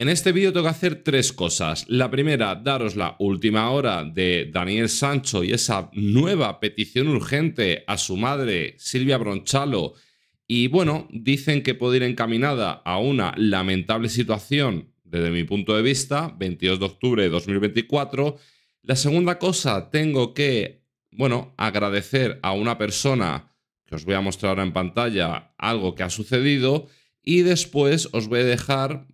En este vídeo tengo que hacer tres cosas. La primera, daros la última hora de Daniel Sancho y esa nueva petición urgente a su madre, Silvia Bronchalo. Y bueno, dicen que puede ir encaminada a una lamentable situación desde mi punto de vista, 22 de octubre de 2024. La segunda cosa, tengo que, bueno, agradecer a una persona que os voy a mostrar ahora en pantalla algo que ha sucedido y después os voy a dejar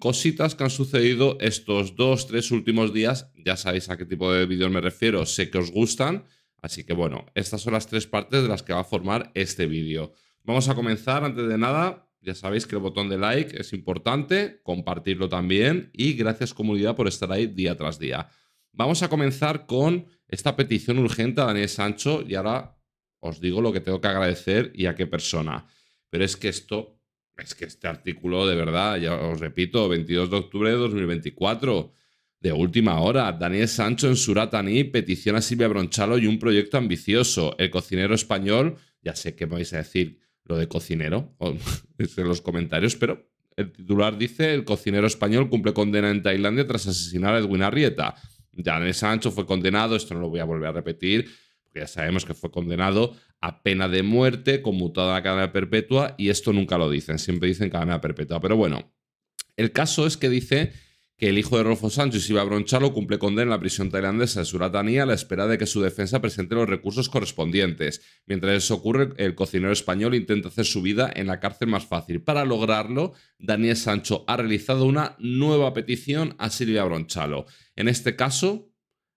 cositas que han sucedido estos dos, tres últimos días. Ya sabéis a qué tipo de vídeos me refiero, sé que os gustan. Así que bueno, estas son las tres partes de las que va a formar este vídeo. Vamos a comenzar, antes de nada, ya sabéis que el botón de like es importante, compartirlo también y gracias comunidad por estar ahí día tras día. Vamos a comenzar con esta petición urgente a Daniel Sancho y ahora os digo lo que tengo que agradecer y a qué persona. Pero es que esto es que este artículo, de verdad, ya os repito, 22 de octubre de 2024, de última hora. Daniel Sancho en Surataní peticiona a Silvia Bronchalo y un proyecto ambicioso. El cocinero español, ya sé que vais a decir lo de cocinero en los comentarios, pero el titular dice: El cocinero español cumple condena en Tailandia tras asesinar a Edwin Arrieta. Daniel Sancho fue condenado, esto no lo voy a volver a repetir, porque ya sabemos que fue condenado a pena de muerte, conmutada a cadena perpetua, y esto nunca lo dicen, siempre dicen cadena perpetua. Pero bueno, el caso es que dice que el hijo de Rolfo Sánchez iba a Bronchalo cumple condena en la prisión tailandesa de Suratanía a la espera de que su defensa presente los recursos correspondientes. Mientras eso ocurre, el cocinero español intenta hacer su vida en la cárcel más fácil. Para lograrlo, Daniel Sancho ha realizado una nueva petición a Silvia Bronchalo. En este caso,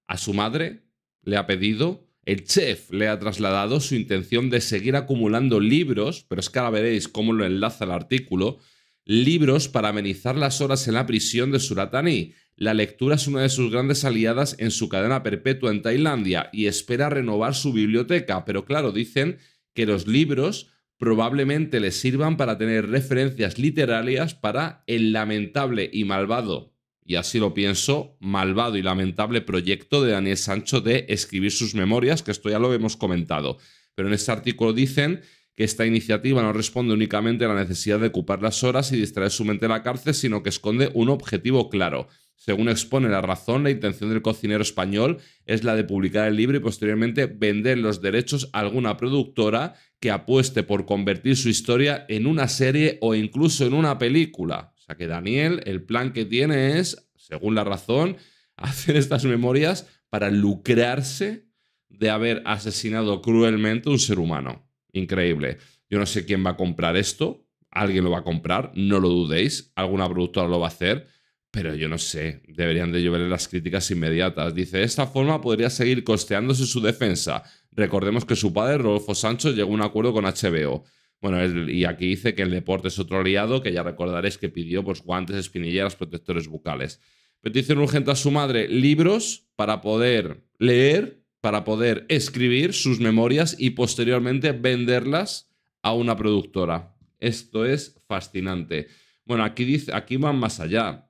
a su madre le ha pedido el chef le ha trasladado su intención de seguir acumulando libros, pero es que ahora veréis cómo lo enlaza el artículo, libros para amenizar las horas en la prisión de Suratani. La lectura es una de sus grandes aliadas en su cadena perpetua en Tailandia y espera renovar su biblioteca, pero claro, dicen que los libros probablemente le sirvan para tener referencias literarias para el lamentable y malvado y así lo pienso, malvado y lamentable proyecto de Daniel Sancho de escribir sus memorias, que esto ya lo hemos comentado. Pero en este artículo dicen que esta iniciativa no responde únicamente a la necesidad de ocupar las horas y distraer su mente a la cárcel, sino que esconde un objetivo claro. Según expone la razón, la intención del cocinero español es la de publicar el libro y posteriormente vender los derechos a alguna productora que apueste por convertir su historia en una serie o incluso en una película que Daniel, el plan que tiene es, según la razón, hacer estas memorias para lucrarse de haber asesinado cruelmente a un ser humano. Increíble. Yo no sé quién va a comprar esto, alguien lo va a comprar, no lo dudéis, alguna productora lo va a hacer, pero yo no sé, deberían de lloverle las críticas inmediatas. Dice, de esta forma podría seguir costeándose su defensa. Recordemos que su padre, Rodolfo Sancho, llegó a un acuerdo con HBO. Bueno, y aquí dice que el deporte es otro aliado que ya recordaréis que pidió pues, guantes, espinilleras, protectores bucales. Petición urgente a su madre, libros para poder leer, para poder escribir sus memorias y posteriormente venderlas a una productora. Esto es fascinante. Bueno, aquí, dice, aquí van más allá.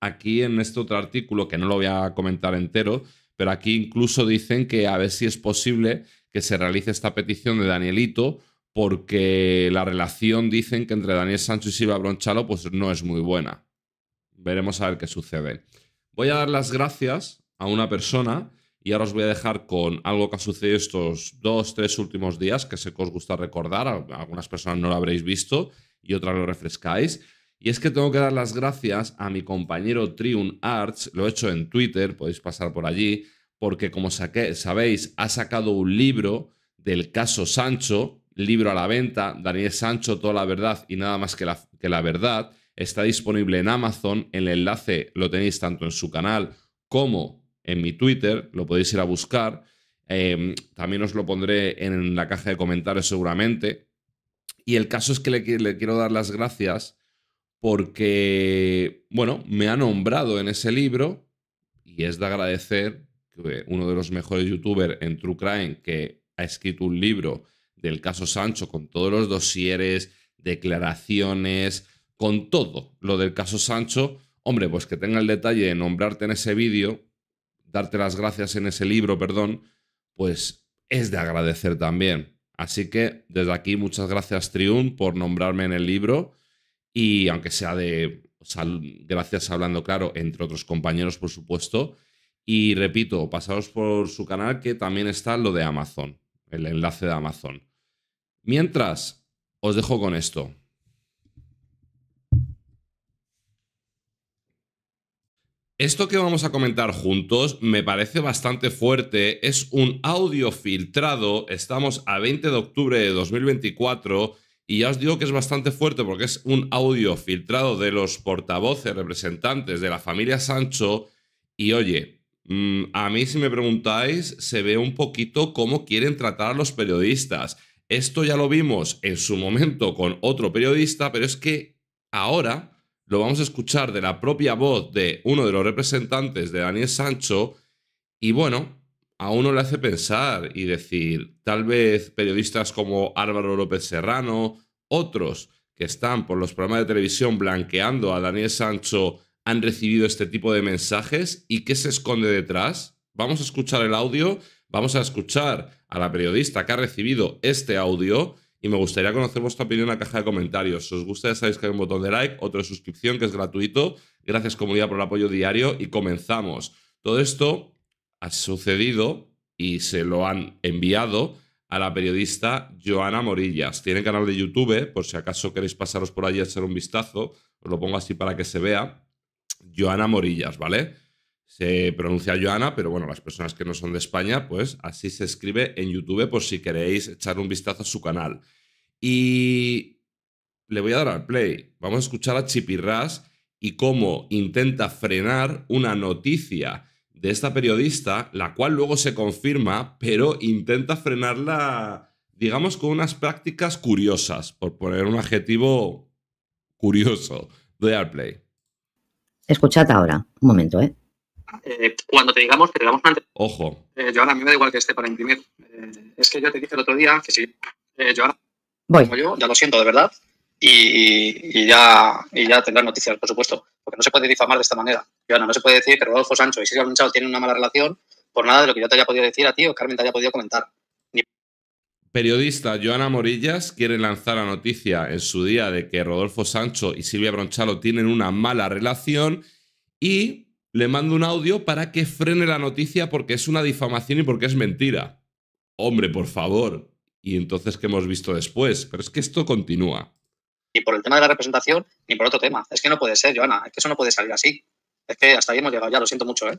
Aquí en este otro artículo, que no lo voy a comentar entero, pero aquí incluso dicen que a ver si es posible que se realice esta petición de Danielito porque la relación dicen que entre Daniel Sancho y Silva Bronchalo pues no es muy buena. Veremos a ver qué sucede. Voy a dar las gracias a una persona y ahora os voy a dejar con algo que ha sucedido estos dos, tres últimos días, que sé que os gusta recordar, algunas personas no lo habréis visto y otras lo refrescáis. Y es que tengo que dar las gracias a mi compañero Triun Arts, lo he hecho en Twitter, podéis pasar por allí, porque como sabéis, ha sacado un libro del caso Sancho, libro a la venta, Daniel Sancho, toda la verdad y nada más que la, verdad, está disponible en Amazon. El enlace lo tenéis tanto en su canal como en mi Twitter, lo podéis ir a buscar. Em, también os lo pondré en la caja de comentarios seguramente. Y el caso es que le, le quiero dar las gracias porque, bueno, me ha nombrado en ese libro y es de agradecer que uno de los mejores youtubers en True Crime que ha escrito un libro del caso Sancho, con todos los dosieres, declaraciones, con todo lo del caso Sancho, hombre, pues que tenga el detalle de nombrarte en ese vídeo, darte las gracias en ese libro, perdón, pues es de agradecer también. Así que desde aquí muchas gracias Triun por nombrarme en el libro y aunque sea de gracias hablando claro, entre otros compañeros por supuesto. Y repito, pasaos por su canal que también está lo de Amazon, el enlace de Amazon. Mientras, os dejo con esto. Esto que vamos a comentar juntos me parece bastante fuerte. Es un audio filtrado. Estamos a 20 de octubre de 2024 y ya os digo que es bastante fuerte porque es un audio filtrado de los portavoces representantes de la familia Sancho. Y oye, mm, a mí si me preguntáis, se ve un poquito cómo quieren tratar a los periodistas. Esto ya lo vimos en su momento con otro periodista, pero es que ahora lo vamos a escuchar de la propia voz de uno de los representantes de Daniel Sancho y bueno, a uno le hace pensar y decir, tal vez periodistas como Álvaro López Serrano, otros que están por los programas de televisión blanqueando a Daniel Sancho han recibido este tipo de mensajes y qué se esconde detrás. Vamos a escuchar el audio, vamos a escuchar a la periodista que ha recibido este audio y me gustaría conocer vuestra opinión en la caja de comentarios. Si os gusta, ya sabéis que hay un botón de like, otro suscripción que es gratuito. Gracias comunidad por el apoyo diario y comenzamos. Todo esto ha sucedido y se lo han enviado a la periodista Joana Morillas. Tiene canal de YouTube, por si acaso queréis pasaros por allí a echar un vistazo, os lo pongo así para que se vea. Joana Morillas, ¿vale? se pronuncia Joana, pero bueno, las personas que no son de España, pues así se escribe en YouTube por si queréis echar un vistazo a su canal. Y le voy a dar al play. Vamos a escuchar a Chipirras y cómo intenta frenar una noticia de esta periodista, la cual luego se confirma, pero intenta frenarla, digamos, con unas prácticas curiosas, por poner un adjetivo curioso. Doy al play. Escuchad ahora, un momento, ¿eh? Eh, cuando te digamos que te damos antes. Ojo. Eh, Joana, a mí me da igual que esté para imprimir. Eh, es que yo te dije el otro día que sí. Joana, yo, ya lo siento de verdad. Y, ya, y ya tendrás noticias, por supuesto. Porque no se puede difamar de esta manera. Joana, no se puede decir que Rodolfo Sancho y Silvia Bronchalo tienen una mala relación por nada de lo que yo te haya podido decir a ti o Carmen te haya podido comentar. Periodista Joana Morillas quiere lanzar la noticia en su día de que Rodolfo Sancho y Silvia Bronchalo tienen una mala relación y le mando un audio para que frene la noticia porque es una difamación y porque es mentira. Hombre, por favor. Y entonces, ¿qué hemos visto después? Pero es que esto continúa. Ni por el tema de la representación, ni por otro tema. Es que no puede ser, Joana. Es que eso no puede salir así. Es que hasta ahí hemos llegado ya, lo siento mucho, ¿eh?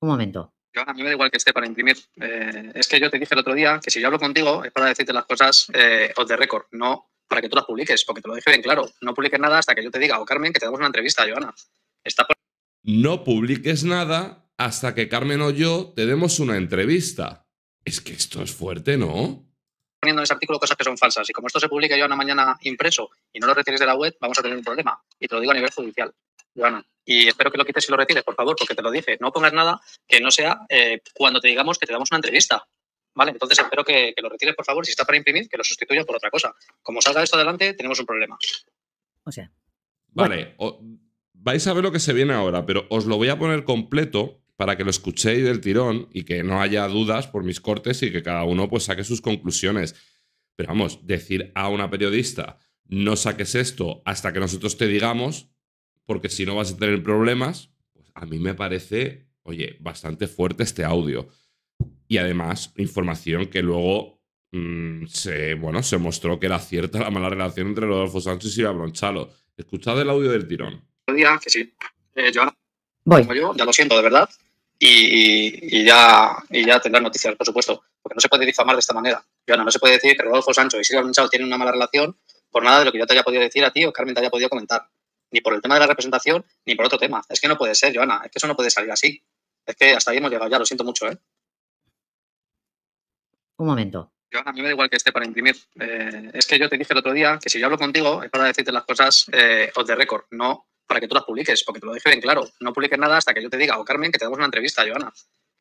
Un momento. Joana, a mí me da igual que esté para imprimir. Eh, es que yo te dije el otro día que si yo hablo contigo es para decirte las cosas eh, off the record, no para que tú las publiques, porque te lo dije bien claro. No publiques nada hasta que yo te diga, o oh, Carmen, que te damos una entrevista, Joana. Está No publiques nada hasta que Carmen o yo te demos una entrevista. Es que esto es fuerte, ¿no? poniendo en ese artículo cosas que son falsas. Y como esto se publica Joana mañana impreso y no lo retires de la web, vamos a tener un problema. Y te lo digo a nivel judicial, Joana. Y espero que lo quites y lo retires, por favor, porque te lo dije. No pongas nada que no sea eh, cuando te digamos que te damos una entrevista. ¿Vale? Entonces espero que, lo retires, por favor. Si está para imprimir, que lo sustituya por otra cosa. Como salga esto adelante, tenemos un problema. O sea. Vale, vais a ver lo que se viene ahora, pero os lo voy a poner completo para que lo escuchéis del tirón y que no haya dudas por mis cortes y que cada uno pues saque sus conclusiones. Pero vamos, decir a una periodista, no saques esto hasta que nosotros te digamos, porque si no vas a tener problemas, pues a mí me parece, oye, bastante fuerte este audio y además información que luego mm, se, bueno, se mostró que era cierta la mala relación entre Rodolfo Sánchez y Bronchalo. Escuchad el audio del tirón. que sí. Eh, Joana, ya lo siento, de verdad. Y, ya, y ya noticias, por supuesto. Porque no se puede difamar de esta manera. Joana, no se puede decir que Rodolfo Sancho y Silvia Bronchalo tienen una mala relación por nada de lo que yo te haya podido decir a ti o Carmen te haya podido comentar. Ni por el tema de la representación, ni por otro tema. Es que no puede ser, Joana. Es que eso no puede salir así. Es que hasta ahí hemos llegado ya, lo siento mucho, ¿eh? Un momento. Yo, a mí me da igual que esté para imprimir. Eh, es que yo te dije el otro día que si yo hablo contigo es para decirte las cosas eh, off the record, no para que tú las publiques, porque te lo dije bien claro. No publiques nada hasta que yo te diga, o oh, Carmen, que te damos una entrevista, Joana.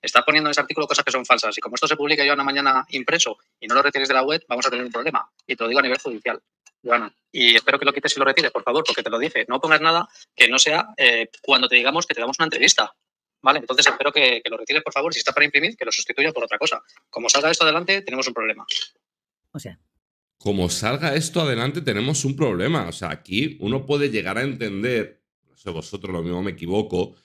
Estás poniendo en ese artículo cosas que son falsas y como esto se publica yo Joana mañana impreso y no lo retires de la web, vamos a tener un problema. Y te lo digo a nivel judicial, Joana. Y espero que lo quites y lo retires, por favor, porque te lo dije. No pongas nada que no sea eh, cuando te digamos que te damos una entrevista. ¿vale? Entonces espero que, lo retires, por favor. Si está para imprimir, que lo sustituya por otra cosa. Como salga esto adelante, tenemos un problema. O sea. Como salga esto adelante, tenemos un problema. O sea, aquí uno puede llegar a entender, no sé vosotros, lo mismo me equivoco,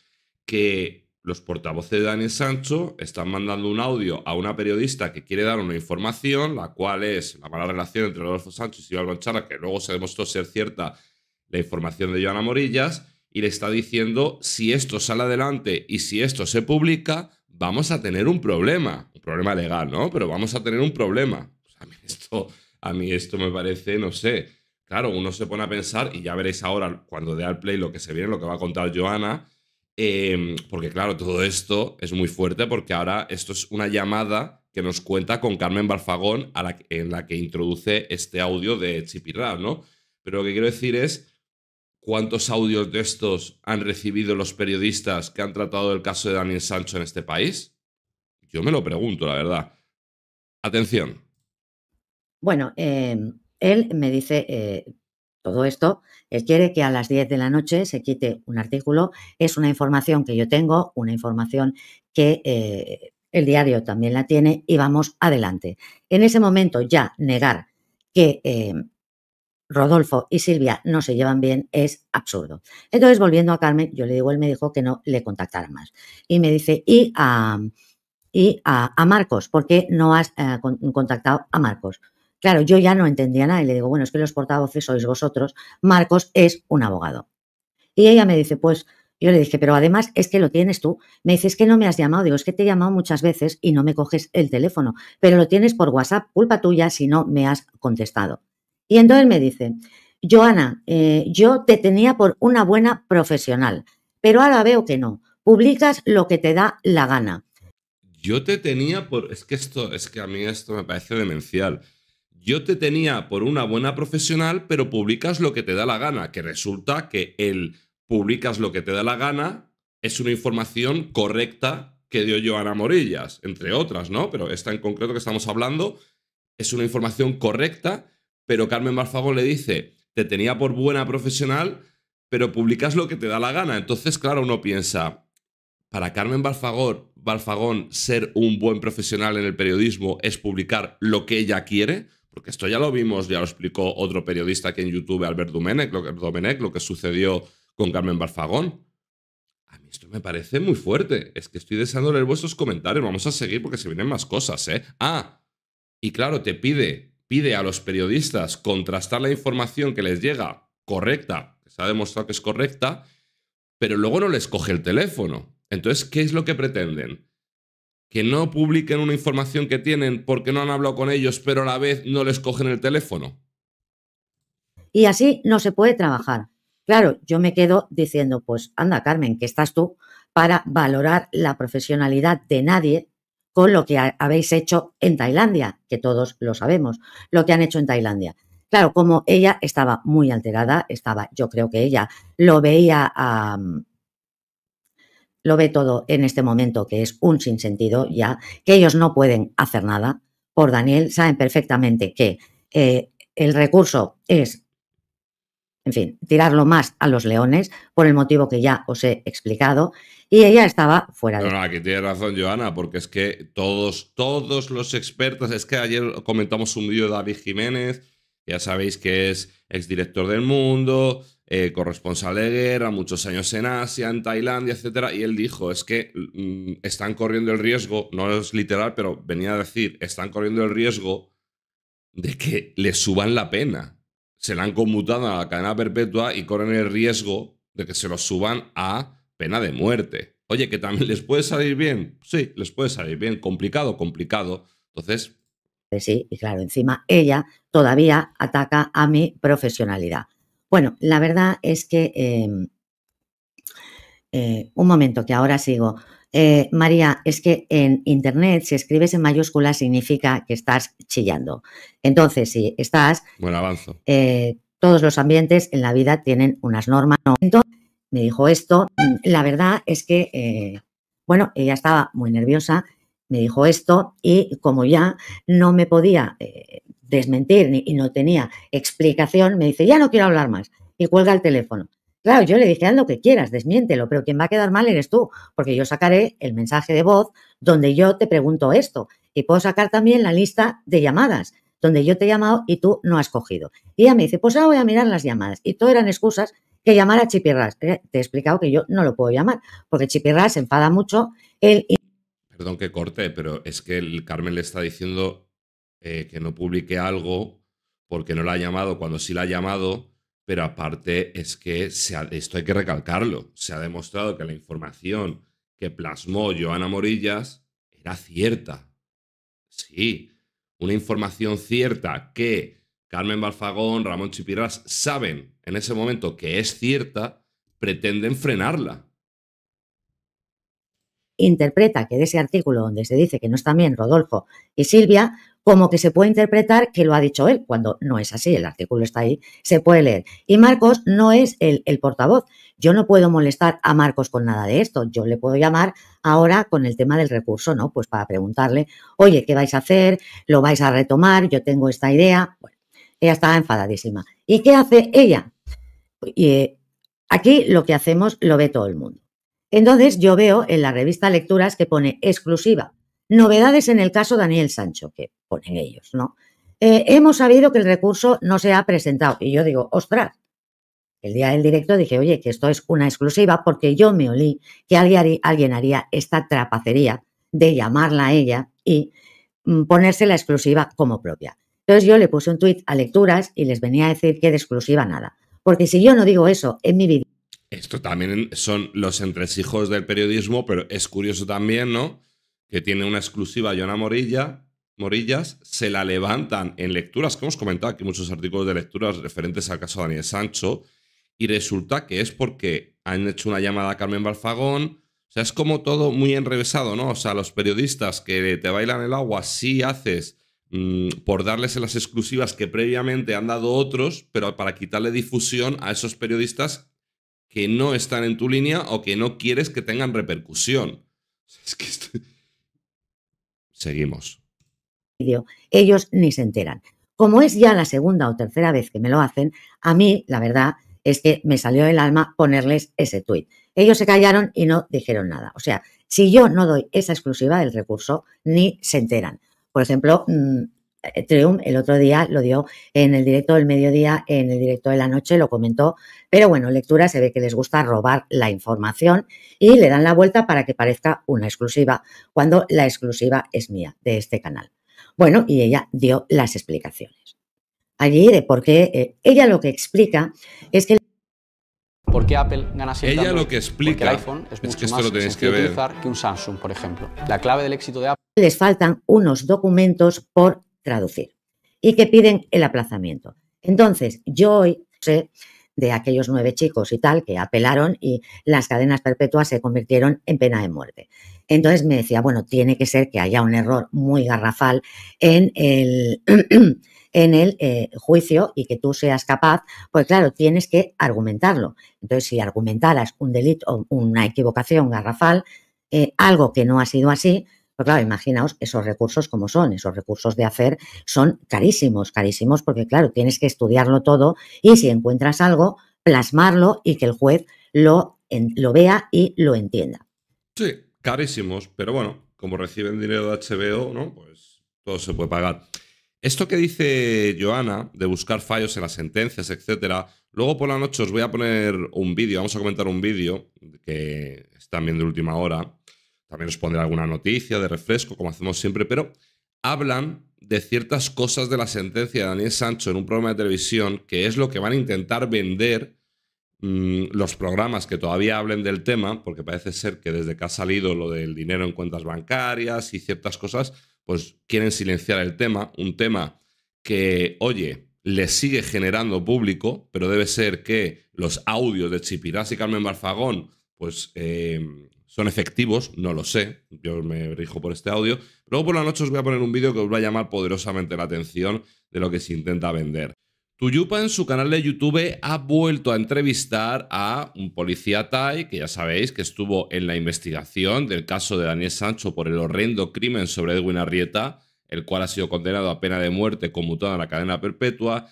que los portavoces de Daniel Sancho están mandando un audio a una periodista que quiere dar una información, la cual es la mala relación entre Rodolfo Sancho y Silvia que luego se demostró ser cierta la información de Joana Morillas, y le está diciendo, si esto sale adelante y si esto se publica, vamos a tener un problema. Un problema legal, ¿no? Pero vamos a tener un problema. Pues a, mí esto, a mí esto me parece, no sé. Claro, uno se pone a pensar, y ya veréis ahora cuando dé al play lo que se viene, lo que va a contar Joana, em, porque claro, todo esto es muy fuerte porque ahora esto es una llamada que nos cuenta con Carmen Barfagón en la que introduce este audio de Chipirra, ¿no? Pero lo que quiero decir es cuántos audios de estos han recibido los periodistas que han tratado el caso de Daniel Sancho en este país? Yo me lo pregunto, la verdad. Atención. Bueno, eh, él me dice eh, todo esto. Él quiere que a las 10 de la noche se quite un artículo. Es una información que yo tengo, una información que eh, el diario también la tiene y vamos adelante. En ese momento ya negar que Rodolfo y Silvia no se llevan bien es absurdo. Entonces, volviendo a Carmen, yo le digo, él me dijo que no le contactara más. Y me dice, y a, Marcos, ¿por qué no has eh, contactado a Marcos? Claro, yo ya no entendía nada y le digo, bueno, es que los portavoces sois vosotros, Marcos es un abogado. Y ella me dice, pues yo le dije, pero además es que lo tienes tú. Me dice, es que no me has llamado. Digo, es que te he llamado muchas veces y no me coges el teléfono, pero lo tienes por WhatsApp, culpa tuya si no me has contestado. Y entonces me dice, Joana, eh, yo te tenía por una buena profesional, pero ahora veo que no. Publicas lo que te da la gana. Yo te tenía por. Es que esto, es que a mí esto me parece demencial. Yo te tenía por una buena profesional, pero publicas lo que te da la gana. Que resulta que el publicas lo que te da la gana es una información correcta que dio Joana Morillas, entre otras, ¿no? Pero esta en concreto que estamos hablando es una información correcta pero Carmen Barfagón le dice, te tenía por buena profesional, pero publicas lo que te da la gana. Entonces, claro, uno piensa, para Carmen Barfagón, ser un buen profesional en el periodismo es publicar lo que ella quiere, porque esto ya lo vimos, ya lo explicó otro periodista aquí en YouTube, Albert Domenech, lo que, lo que sucedió con Carmen Barfagón. A mí esto me parece muy fuerte. Es que estoy deseando leer vuestros comentarios. Vamos a seguir porque se vienen más cosas, ¿eh? Ah, y claro, te pide pide a los periodistas contrastar la información que les llega correcta, que se ha demostrado que es correcta, pero luego no les coge el teléfono. Entonces, ¿qué es lo que pretenden? Que no publiquen una información que tienen porque no han hablado con ellos, pero a la vez no les cogen el teléfono. Y así no se puede trabajar. Claro, yo me quedo diciendo, pues anda Carmen, que estás tú para valorar la profesionalidad de nadie con lo que habéis hecho en Tailandia, que todos lo sabemos, lo que han hecho en Tailandia. Claro, como ella estaba muy alterada, estaba, yo creo que ella lo veía, lo ve todo en este momento, que es un sinsentido ya, que ellos no pueden hacer nada por Daniel, saben perfectamente que eh, el recurso es, en fin, tirarlo más a los leones por el motivo que ya os he explicado y ella estaba fuera de. No, no, aquí tiene razón Joana, porque es que todos, todos los expertos, es que ayer comentamos un vídeo de David Jiménez, ya sabéis que es exdirector del mundo, eh, corresponsal de guerra, muchos años en Asia, en Tailandia, etcétera, y él dijo, es que mm, están corriendo el riesgo, no es literal, pero venía a decir, están corriendo el riesgo de que le suban la pena. Se la han conmutado a la cadena perpetua y corren el riesgo de que se lo suban a pena de muerte. Oye, que también les puede salir bien. Sí, les puede salir bien. Complicado, complicado. Entonces. Eh, sí, y claro, encima ella todavía ataca a mi profesionalidad. Bueno, la verdad es que. Em, eh, un momento, que ahora sigo. Eh, María, es que en Internet, si escribes en mayúsculas, significa que estás chillando. Entonces, si estás. buen avanzo. todos los ambientes en la vida tienen unas normas. Entonces, me dijo esto. La verdad es que, eh, bueno, ella estaba muy nerviosa, me dijo esto y como ya no me podía eh, desmentir ni, y no tenía explicación, me dice, ya no quiero hablar más y cuelga el teléfono. Claro, yo le dije, haz lo que quieras, desmiéntelo, pero quien va a quedar mal eres tú, porque yo sacaré el mensaje de voz donde yo te pregunto esto y puedo sacar también la lista de llamadas donde yo te he llamado y tú no has cogido. Y ella me dice, pues ahora voy a mirar las llamadas. Y todo eran excusas que llamar a Chipirras. Te he explicado que yo no lo puedo llamar, porque Chipirras se enfada mucho. Perdón que corte, pero es que el Carmen le está diciendo eh, que no publique algo porque no la ha llamado cuando sí la ha llamado, pero aparte es que esto hay que recalcarlo. Se ha demostrado que la información que plasmó Joana Morillas era cierta. Sí, una información cierta que Carmen Balfagón, Ramón Chipirras saben en ese momento que es cierta, pretenden frenarla. Interpreta que de ese artículo donde se dice que no está bien Rodolfo y Silvia, como que se puede interpretar que lo ha dicho él, cuando no es así, el artículo está ahí, se puede leer. Y Marcos no es el, el, portavoz. Yo no puedo molestar a Marcos con nada de esto. Yo le puedo llamar ahora con el tema del recurso, ¿no? Pues para preguntarle, oye, ¿qué vais a hacer? ¿Lo vais a retomar? Yo tengo esta idea. Ella estaba enfadadísima. ¿Y qué hace ella? Y, eh, aquí lo que hacemos lo ve todo el mundo. Entonces yo veo en la revista Lecturas que pone exclusiva. Novedades en el caso Daniel Sancho, que ponen ellos, ¿no? Eh, hemos sabido que el recurso no se ha presentado. Y yo digo, ostras, el día del directo dije, oye, que esto es una exclusiva porque yo me olí que alguien, alguien haría esta trapacería de llamarla a ella y mm, ponerse la exclusiva como propia. Entonces yo le puse un tuit a lecturas y les venía a decir que de exclusiva nada. Porque si yo no digo eso en mi vida... Esto también son los entresijos del periodismo, pero es curioso también, ¿no? Que tiene una exclusiva Joana Morilla, Morillas, se la levantan en lecturas, que hemos comentado aquí muchos artículos de lecturas referentes al caso de Daniel Sancho, y resulta que es porque han hecho una llamada a Carmen Balfagón. O sea, es como todo muy enrevesado, ¿no? O sea, los periodistas que te bailan el agua, sí haces Mm, por darles las exclusivas que previamente han dado otros, pero para quitarle difusión a esos periodistas que no están en tu línea o que no quieres que tengan repercusión. Seguimos. Ellos ni se enteran. Como es ya la segunda o tercera vez que me lo hacen, a mí, la verdad, es que me salió el alma ponerles ese tuit. Ellos se callaron y no dijeron nada. O sea, si yo no doy esa exclusiva del recurso, ni se enteran. Por ejemplo, mm, eh, Trium el otro día lo dio en el directo del mediodía, en el directo de la noche, lo comentó. Pero bueno, lectura se ve que les gusta robar la información y le dan la vuelta para que parezca una exclusiva, cuando la exclusiva es mía, de este canal. Bueno, y ella dio las explicaciones. Allí de porque eh, ella lo que explica es que... ¿Por qué Apple gana siempre? Ella lo que explica el iPhone es, que esto lo tenéis que, ver. que un Samsung, por ejemplo. La clave del éxito de Apple les faltan unos documentos por traducir y que piden el aplazamiento. Entonces, yo hoy sé de aquellos nueve chicos y tal que apelaron y las cadenas perpetuas se convirtieron en pena de muerte. Entonces me decía, bueno, tiene que ser que haya un error muy garrafal en el en el eh, juicio y que tú seas capaz, pues claro, tienes que argumentarlo. Entonces, si argumentaras un delito o una equivocación garrafal, eh, algo que no ha sido así, pues claro, imaginaos esos recursos como son, esos recursos de hacer son carísimos, carísimos porque claro, tienes que estudiarlo todo y si encuentras algo, plasmarlo y que el juez lo, lo vea y lo entienda. Sí, carísimos, pero bueno, como reciben dinero de HBO, ¿no? Pues todo se puede pagar. Esto que dice Joana de buscar fallos en las sentencias, etcétera, luego por la noche os voy a poner un vídeo, vamos a comentar un vídeo que es también de última hora. También os pondré alguna noticia de refresco, como hacemos siempre, pero hablan de ciertas cosas de la sentencia de Daniel Sancho en un programa de televisión que es lo que van a intentar vender mm, los programas que todavía hablen del tema, porque parece ser que desde que ha salido lo del dinero en cuentas bancarias y ciertas cosas, pues quieren silenciar el tema, un tema que, oye, le sigue generando público, pero debe ser que los audios de Chipirás y Carmen Barfagón, pues eh, son efectivos, no lo sé, yo me rijo por este audio. Luego por la noche os voy a poner un vídeo que os va a llamar poderosamente la atención de lo que se intenta vender. Tuyupa en su canal de YouTube ha vuelto a entrevistar a un policía Thai que ya sabéis que estuvo en la investigación del caso de Daniel Sancho por el horrendo crimen sobre Edwin Arrieta, el cual ha sido condenado a pena de muerte conmutada a la cadena perpetua.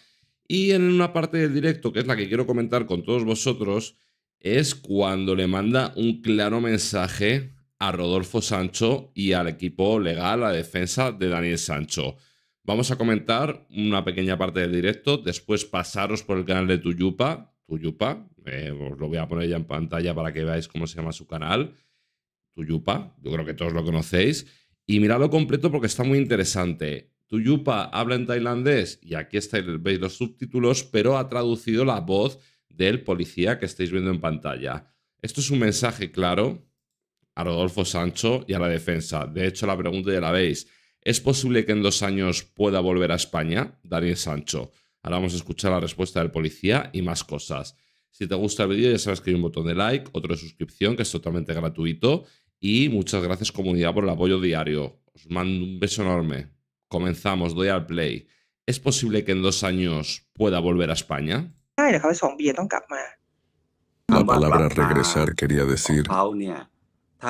Y en una parte del directo, que es la que quiero comentar con todos vosotros, es cuando le manda un claro mensaje a Rodolfo Sancho y al equipo legal, a defensa de Daniel Sancho. Vamos a comentar una pequeña parte del directo, después pasaros por el canal de Tuyupa, Tuyupa, eh, os lo voy a poner ya en pantalla para que veáis cómo se llama su canal, Tuyupa, yo creo que todos lo conocéis, y miradlo completo porque está muy interesante. Tuyupa habla en tailandés y aquí estáis, veis los subtítulos, pero ha traducido la voz del policía que estáis viendo en pantalla. Esto es un mensaje claro a Rodolfo Sancho y a la defensa. De hecho, la pregunta ya la veis. ¿Es posible que en dos años pueda volver a España? Daniel Sancho. Ahora vamos a escuchar la respuesta del policía y más cosas. Si te gusta el vídeo, ya sabes que hay un botón de like, otro de suscripción, que es totalmente gratuito. Y muchas gracias comunidad por el apoyo diario. Os mando un beso enorme. Comenzamos, doy al play. ¿Es posible que en dos años pueda volver a España? La palabra regresar quería decir,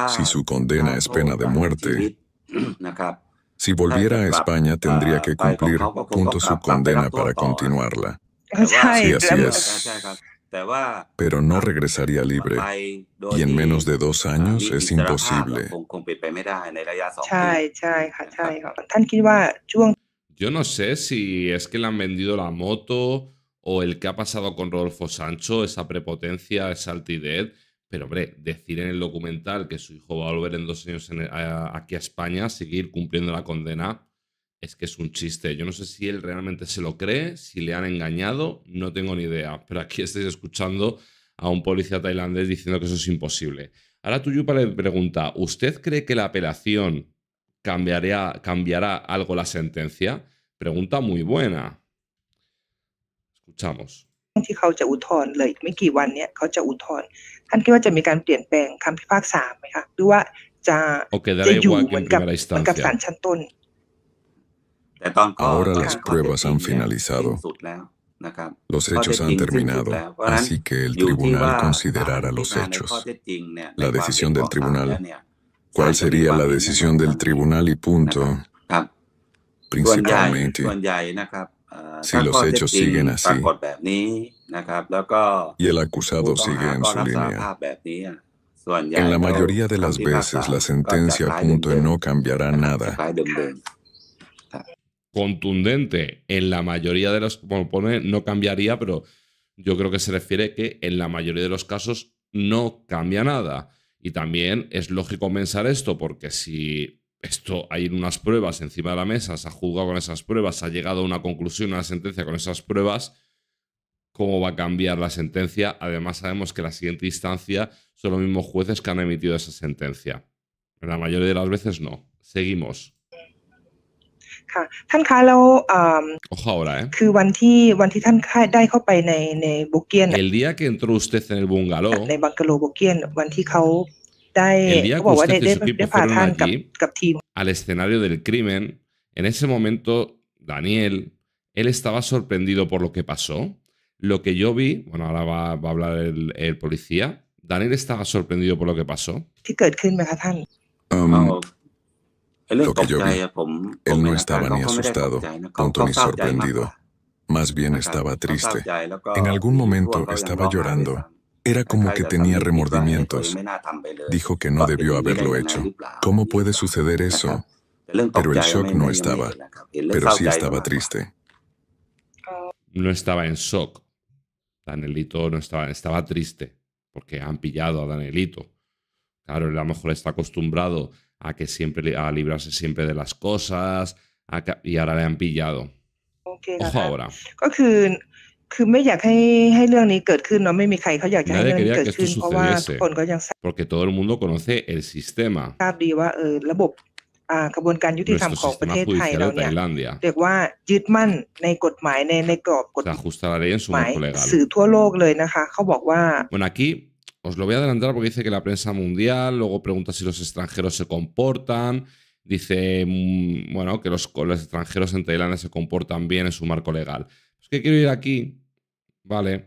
si su condena es pena de muerte, si volviera a España tendría que cumplir punto su condena para continuarla. Sí, así es. Pero no regresaría libre. Y en menos de dos años es imposible. Yo no sé si es que le han vendido la moto o el que ha pasado con Rodolfo Sancho, esa prepotencia, esa altidez. Pero, hombre, decir en el documental que su hijo va a volver en dos años a, aquí a España, seguir cumpliendo la condena, es que es un chiste. Yo no sé si él realmente se lo cree, si le han engañado, no tengo ni idea. Pero aquí estáis escuchando a un policía tailandés diciendo que eso es imposible. Ahora Tuyupa le pregunta, ¿usted cree que la apelación cambiará algo la sentencia? Pregunta muy buena. Escuchamos. Ahora ah, las pruebas han finalizado. Los hechos han terminado, así que el tribunal considerará los hechos. La decisión del tribunal. ¿Cuál sería la decisión del tribunal y punto? Principalmente Ah, si los hechos siguen así y el acusado sigue en su línea, en la mayoría de las veces la sentencia punto no cambiará nada. contundente en la mayoría de los. como pone no cambiaría, pero yo creo que se refiere que en la mayoría de los casos no cambia nada. Y también es lógico pensar esto, porque si esto hay unas pruebas encima de la mesa, se ha juzgado con esas pruebas, se ha llegado a una conclusión, a una sentencia con esas pruebas, ¿cómo va a cambiar la sentencia? Además, sabemos que la siguiente instancia son los mismos jueces que han emitido esa sentencia. La mayoría de las veces no. Seguimos. ¿eh? el día que entró usted en el bungalow eh, el día que y fueron al escenario del crimen, en ese momento, Daniel, él estaba sorprendido por lo que pasó. Lo que yo vi, bueno, ahora va, a hablar el, policía. Daniel estaba sorprendido por lo que pasó. Um, que yo vi, él no estaba ni asustado, ni sorprendido. Más bien estaba triste. En algún momento estaba llorando. Era como que tenía remordimientos. Dijo que no debió haberlo hecho. ¿Cómo puede suceder eso? Pero el shock no estaba, pero sí estaba triste. No estaba en shock. Danelito no estaba, estaba triste porque han pillado a Danelito. Claro, a lo mejor está acostumbrado a que siempre a librarse siempre de las cosas y ahora le han pillado. Ojo ahora porque todo el mundo conoce el sistema legal. bueno aquí os lo voy a adelantar porque dice que la prensa mundial luego pregunta si los extranjeros se comportan dice mm, bueno que los, los extranjeros en Tailandia se comportan bien en su marco legal es que quiero ir aquí Vale,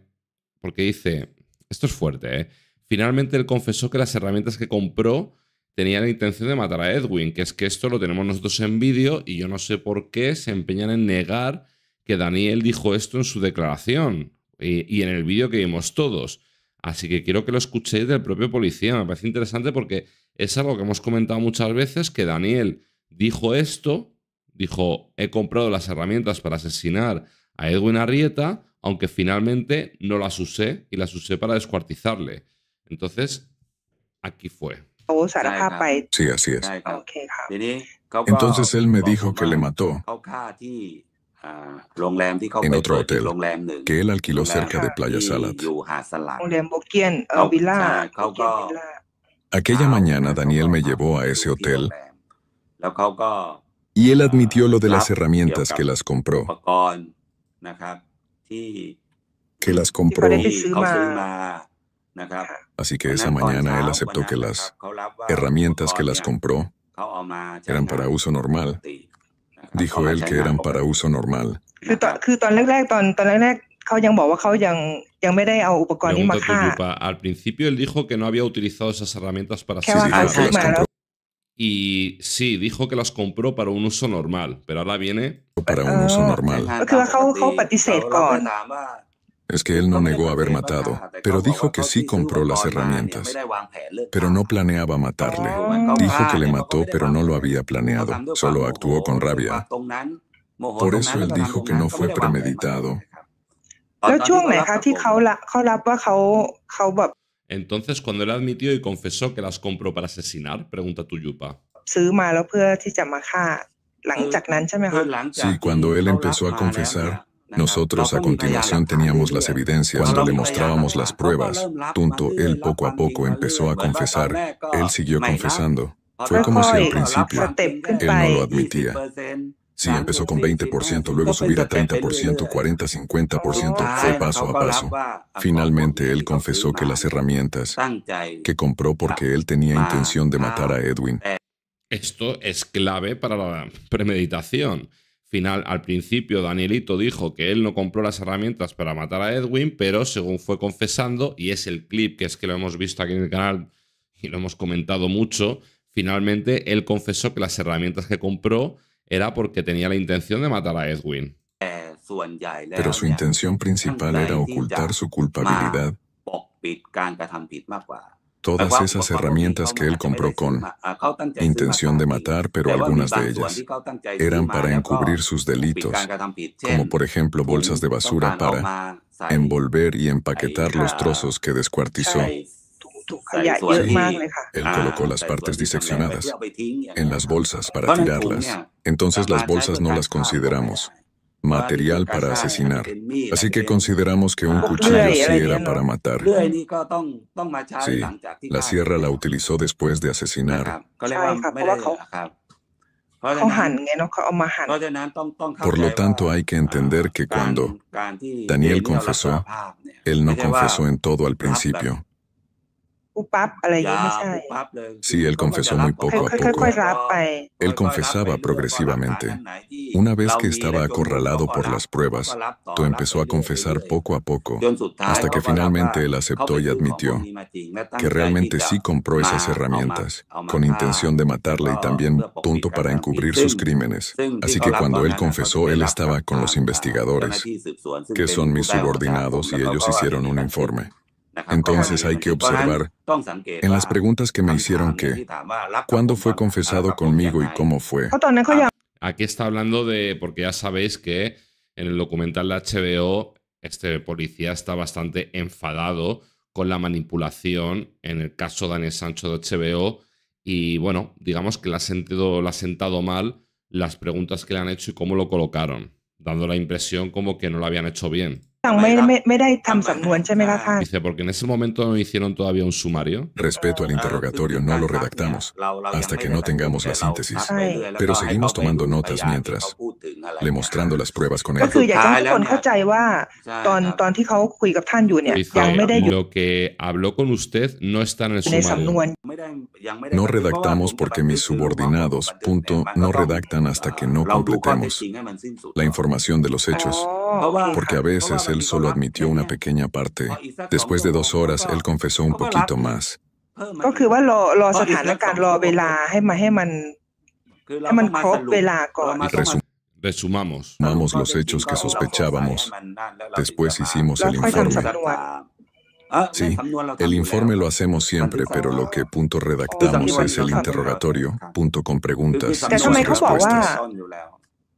porque dice, esto es fuerte, ¿eh? Finalmente él confesó que las herramientas que compró tenían la intención de matar a Edwin, que es que esto lo tenemos nosotros en vídeo y yo no sé por qué se empeñan en negar que Daniel dijo esto en su declaración y, eh, y en el vídeo que vimos todos. Así que quiero que lo escuchéis del propio policía, me parece interesante porque es algo que hemos comentado muchas veces, que Daniel dijo esto, dijo, he comprado las herramientas para asesinar a Edwin Arrieta, aunque finalmente no las usé y las usé para descuartizarle. Entonces, aquí fue. Eh? Sí, así es. Entonces él me dijo que le mató ah, en otro hotel que él alquiló cerca de ah, Playa Salat. Ah, Aquella mañana Daniel me llevó a ese hotel y él admitió lo de las herramientas que las compró que las compró. Así que esa mañana él aceptó que las herramientas que las compró oh, eran para uso normal. Dijo él que eran para uso normal. al principio él dijo que no había utilizado esas herramientas para sí, y sí, dijo que las compró para un uso normal, pero ahora viene... Para un uso ah, normal. Es que él no negó haber matado, pero dijo que sí compró las herramientas, pero no planeaba matarle. Oh, dijo que le mató, pero no lo había planeado, solo actuó con rabia. Por eso él dijo que no fue premeditado. Entonces, cuando él admitió y confesó que las compró para asesinar, pregunta tu Yupa. Sí, cuando él empezó a confesar, nosotros a continuación teníamos las evidencias, cuando le mostrábamos las pruebas. Tunto, él poco a poco empezó a confesar, él siguió confesando. Fue como si al principio él no lo admitía. Sí, empezó con 20%, luego subir a 30%, 40, 50%, fue paso a paso. Finalmente él confesó que las herramientas que compró porque él tenía intención de matar a Edwin. Eh. Esto es clave para la premeditación. Final, al principio Danielito dijo que él no compró las herramientas para matar a Edwin, pero según fue confesando, y es el clip que es que lo hemos visto aquí en el canal y lo hemos comentado mucho, finalmente él confesó que las herramientas que compró era porque tenía la intención de matar a Edwin. Pero su intención principal era ocultar su culpabilidad. Todas esas herramientas que él compró con intención de matar, pero algunas de ellas eran para encubrir sus delitos, como por ejemplo bolsas de basura para envolver y empaquetar los ah. trozos que descuartizó él colocó las ah, partes diseccionadas en las bolsas para tirarlas. Entonces las bolsas no las consideramos material para asesinar. Así que consideramos que un ah, cuchillo sí era para matar. Sí, la sierra la utilizó después de asesinar. Por lo tanto, hay que entender ah, que cuando Daniel confesó, él no confesó en todo al principio. Sí, él confesó muy poco a poco. Él confesaba progresivamente. Una vez que estaba acorralado por las pruebas, tú empezó a confesar poco a poco, hasta que finalmente él aceptó y admitió que realmente sí compró esas herramientas, con intención de matarle y también punto para encubrir sus crímenes. Así que cuando él confesó, él estaba con los investigadores, que son mis subordinados, y ellos hicieron un informe. Entonces hay que observar en las preguntas que me hicieron que cuándo fue confesado conmigo y cómo fue. Aquí está hablando de, porque ya sabéis que en el documental de HBO este policía está bastante enfadado con la manipulación en el caso de Daniel Sancho de HBO y bueno, digamos que le le ha sentado mal las preguntas que le han hecho y cómo lo colocaron, dando la impresión como que no lo habían hecho bien dice porque en ese momento no hicieron todavía un sumario. Respeto al ah, interrogatorio, no lo redactamos hasta que no tengamos la síntesis. Pero seguimos tomando notas mientras, le mostrando las pruebas con él. Pues lo que habló con usted no está en el sumario. No redactamos porque mis subordinados, punto, no redactan hasta que no completemos la información de los hechos. Oh. Porque a veces él solo admitió una pequeña parte. Después de dos horas, él confesó un poquito más. Resumamos. los hechos que sospechábamos. Después hicimos el informe. Sí, el informe lo hacemos siempre, pero lo que punto redactamos es el interrogatorio, punto con preguntas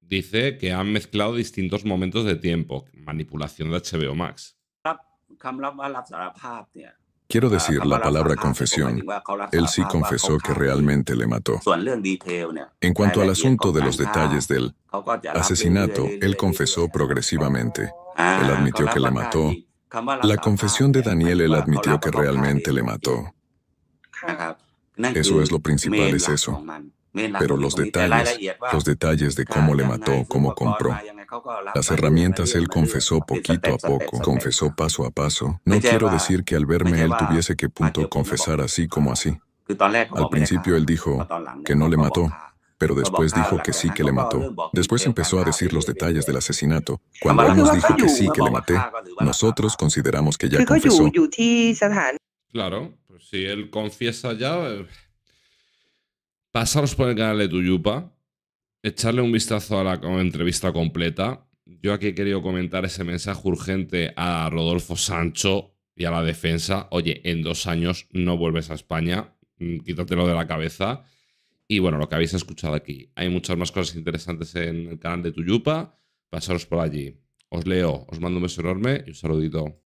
Dice que han mezclado distintos momentos de tiempo, manipulación de HBO Max. Quiero ah, decir la palabra confesión. Él sí confesó que realmente le mató. En cuanto al asunto de los detalles del asesinato, él confesó progresivamente. Ah, él admitió que le mató. La confesión de Daniel, él admitió que realmente le mató. Eso es lo principal, es eso. Pero los detalles, los detalles de cómo le mató, cómo compró, las herramientas él confesó poquito a poco, confesó paso a paso. No quiero decir que al verme él tuviese que punto confesar así como así. Al principio él dijo que no le mató, pero después dijo que sí que le mató. Después empezó a decir los detalles del asesinato. Cuando él nos dijo que sí que le maté, nosotros consideramos que ya confesó. Claro si él confiesa ya, pasaros por el canal de Tuyupa, echarle un vistazo a la entrevista completa. Yo aquí he querido comentar ese mensaje urgente a Rodolfo Sancho y a la defensa. Oye, en dos años no vuelves a España, mm, quítatelo de la cabeza. Y bueno, lo que habéis escuchado aquí. Hay muchas más cosas interesantes en el canal de Tuyupa. Pasaros por allí. Os leo, os mando un beso enorme y un saludito.